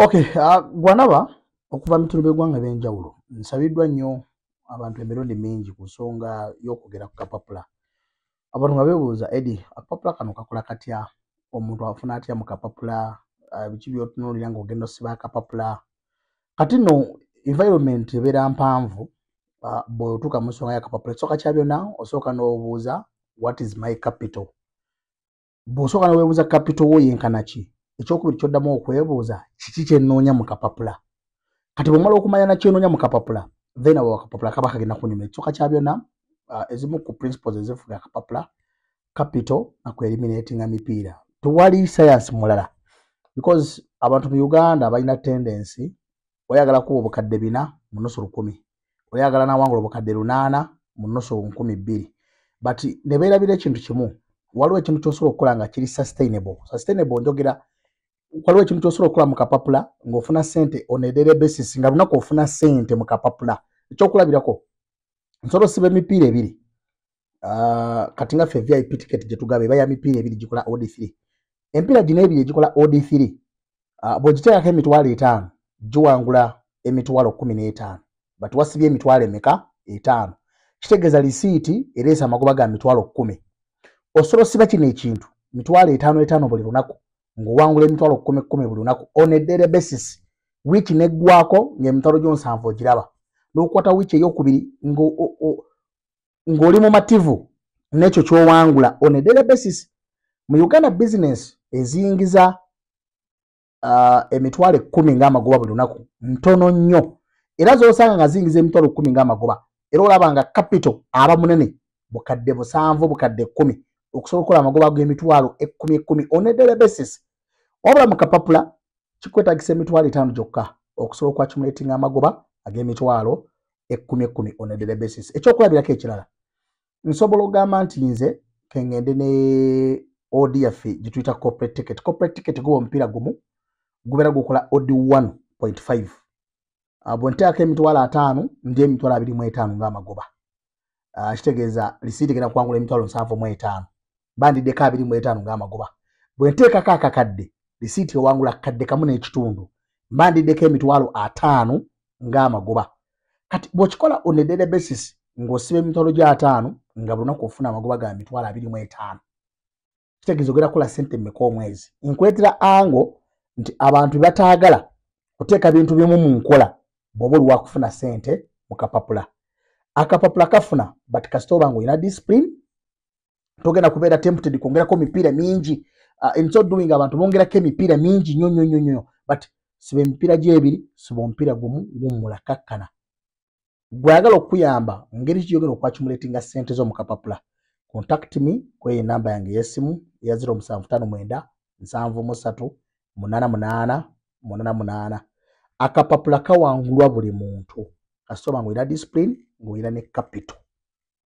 okay gwanaba ah, okuva mituru begwanga benjawulo nsabiddwa nnyo abantu emirundi mingi ku nsonga y'okwogera ku kapapula abantu nga beebuuza edi akapapula kano kakola katya omuntu afuna atya mu kapapula ah, biki byotunuulira nga ogenda osiba akapapula kati nno environment ebeera mpanvu ah, bweotuuka mu nsonga yakapapula ekisooka kya byonna osooka n'obuuza what is my capital bw'osooka n'obwebuuza capital wo yenkanaki ekyokubiri kyoddamu okwebuuza kiki kyenoonya mukapapula kati bwemala okumanya nakyenoonya mukapapula then awo akapapula kaba kagenda kunyuma ekisoka kya byonna uh, ezimu ku principles ezifuga akapapula capital nakweriminatinga mipiira tewali sayansi mulala because abantu mu uganda balina tendensi oyagala kuwa obukadde bina munusu lukumi oyagala nawangula obukadde lunaana munusu nkumi bbiri but nebeerabira ekintu kimu waliwo ekintu kyosobola okukola nga kiri sustainable sustainable njogera waliwo ekintu kyosobola okukola mu kapapula ngaofuna sente onedere basis nga lunaku ofuna sente mu kapapula ekyokulabirako nsobola osiba emipiira ebiri ah, kati nga ffe vip ticket gyetugaba ebaya mipiira ebiri gikola od three empiira gino ebiri egikola od three ah, bwegiteekako emitwalo etaano giwangula emitwalo kumi n'etaano batuwasibye emitwalo emeka etaano kitegeeza lisiiti ereesa amagoba ga mitwalo kkumi osobola osiba kino ekintu mitwalo etaano etaano buli lunaku ng'owangula emitwalo kkumi kkumi buli lunaku on a daily basis wiiki neggwako ng'emitwalo gyonsanvu ogiraba n'okukwata wiiki ey'okubiri ng'oli mumativu n'ekyo ky'owangula on a daily basis mu uganda business eziyingiza emitwalo ekkumi ng'amagoba buli lunaku ntono nnyo era z'osanga nga ziyingiza emitwalo kkumi ng'amagoba era olaba nga capital aba munene bukadde busanvu bukadde ekkumi okusobola okukola amagoba g'emitwalo ekkumi ekkumi on a daily basis wabula mu kapapula kikwetagisa emitwalo etaano gyokka okusobola okwakimuleetinga amagoba ag'emitwalo ekkumi ekkumi on a daily basis ekyokulabirako ekirala nsobola ogamba nti nze kengende ne odi yaffe gyetuyita corporate ticket corporate ticket guba omupiira gumu gubeera gukola odi 1.5 ah, bwe nteekako emitwalo ataano ndi emitwalo abiri mu etaano ng'amagoba ah, kitegeeza lisiiti egenda kuwangula emitwalo nsanvu mu etaano bandiddeko abiri mu etaano ng'amagoba bwe nteekako akakadde lisiiti owangula kadde kamu n'ekitundu mbandiddeko emitwalo ataano ng'amagoba kati bw'okikola on edaily basis ng'osiba emitwalo gya ataano nga buli lunaku ofuna amagoba ga mitwalo abiri mu etaano kitegeeza ogera kukola sente mmeka omwezi nkuleetera ango nti abantu bye bataagala kuteeka bintu bimu mu nkola bw'oba oli wakufuna sente mu kapapula akapapula kafuna but kasite oba ngaolina discipline togenda kubeera tempted kwongerako mipiira mingi enso ah, doing abantu bongera ke mipira minji nyo nyo nyo nyo but sibe mipira jebiri sibo mpira gumu gumula kakana gwagala okuyamba ngeri jiyo gero kwa chumuletinga sente zo mukapapula contact me kwe namba yange yesimu ya 0755 93 8888 akapapula kawangulwa buli muntu kasoma ngwira discipline ngwira ne capital